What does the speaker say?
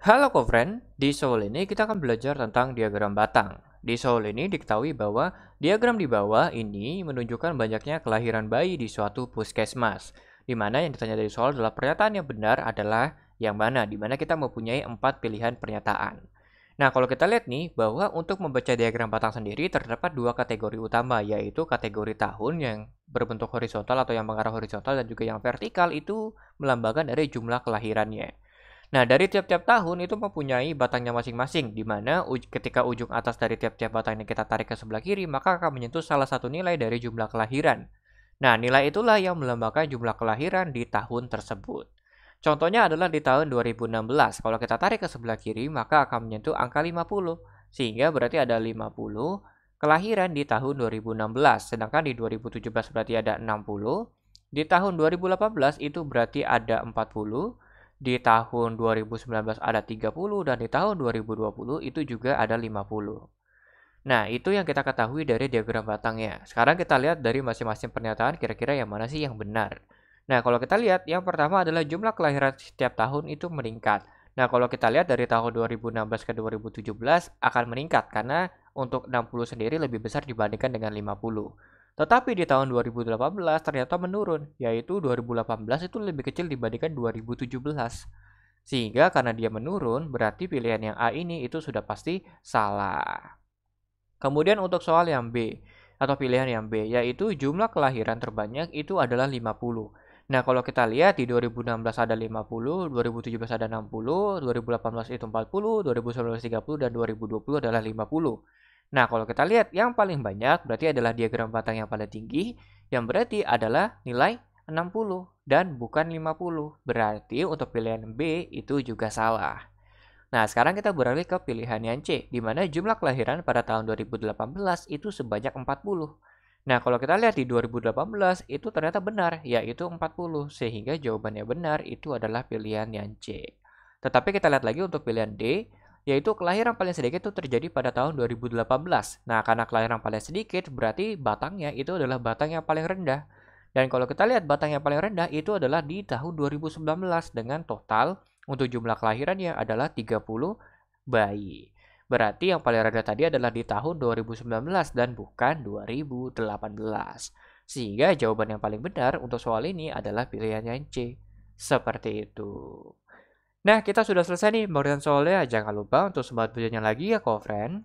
Halo Kofren, di soal ini kita akan belajar tentang diagram batang. Di soal ini diketahui bahwa diagram di bawah ini menunjukkan banyaknya kelahiran bayi di suatu puskesmas, di mana yang ditanya dari soal adalah pernyataan yang benar adalah yang mana, di mana kita mempunyai empat pilihan pernyataan. Nah, kalau kita lihat nih, bahwa untuk membaca diagram batang sendiri terdapat dua kategori utama, yaitu kategori tahun yang berbentuk horizontal atau yang mengarah horizontal dan juga yang vertikal itu melambangkan dari jumlah kelahirannya. Nah, dari tiap-tiap tahun itu mempunyai batangnya masing-masing, di mana uj ketika ujung atas dari tiap-tiap batang ini kita tarik ke sebelah kiri, maka akan menyentuh salah satu nilai dari jumlah kelahiran. Nah, nilai itulah yang melambangkan jumlah kelahiran di tahun tersebut. Contohnya adalah di tahun 2016, kalau kita tarik ke sebelah kiri, maka akan menyentuh angka 50, sehingga berarti ada 50 kelahiran di tahun 2016, sedangkan di 2017 berarti ada 60, di tahun 2018 itu berarti ada 40, di tahun 2019 ada 30 dan di tahun 2020 itu juga ada 50. Nah, itu yang kita ketahui dari diagram batangnya. Sekarang kita lihat dari masing-masing pernyataan kira-kira yang mana sih yang benar. Nah, kalau kita lihat yang pertama adalah jumlah kelahiran setiap tahun itu meningkat. Nah, kalau kita lihat dari tahun 2016 ke 2017 akan meningkat karena untuk 60 sendiri lebih besar dibandingkan dengan 50. Tetapi di tahun 2018 ternyata menurun, yaitu 2018 itu lebih kecil dibandingkan 2017. Sehingga karena dia menurun, berarti pilihan yang A ini itu sudah pasti salah. Kemudian untuk soal yang B, atau pilihan yang B, yaitu jumlah kelahiran terbanyak itu adalah 50. Nah, kalau kita lihat di 2016 ada 50, 2017 ada 60, 2018 itu 40, 2019 30 dan 2020 adalah 50. Nah, kalau kita lihat yang paling banyak berarti adalah diagram batang yang paling tinggi, yang berarti adalah nilai 60 dan bukan 50. Berarti untuk pilihan B itu juga salah. Nah, sekarang kita beralih ke pilihan yang C, di mana jumlah kelahiran pada tahun 2018 itu sebanyak 40. Nah, kalau kita lihat di 2018 itu ternyata benar, yaitu 40, sehingga jawabannya benar itu adalah pilihan yang C. Tetapi kita lihat lagi untuk pilihan D, yaitu kelahiran paling sedikit itu terjadi pada tahun 2018. Nah, karena kelahiran paling sedikit berarti batangnya itu adalah batang yang paling rendah. Dan kalau kita lihat batang yang paling rendah itu adalah di tahun 2019 dengan total untuk jumlah kelahirannya adalah 30 bayi. Berarti yang paling rendah tadi adalah di tahun 2019 dan bukan 2018. Sehingga jawaban yang paling benar untuk soal ini adalah pilihan yang C. Seperti itu. Nah, kita sudah selesai nih pembelajaran soalnya. Jangan lupa untuk sempat belajarnya lagi ya, kok, friend.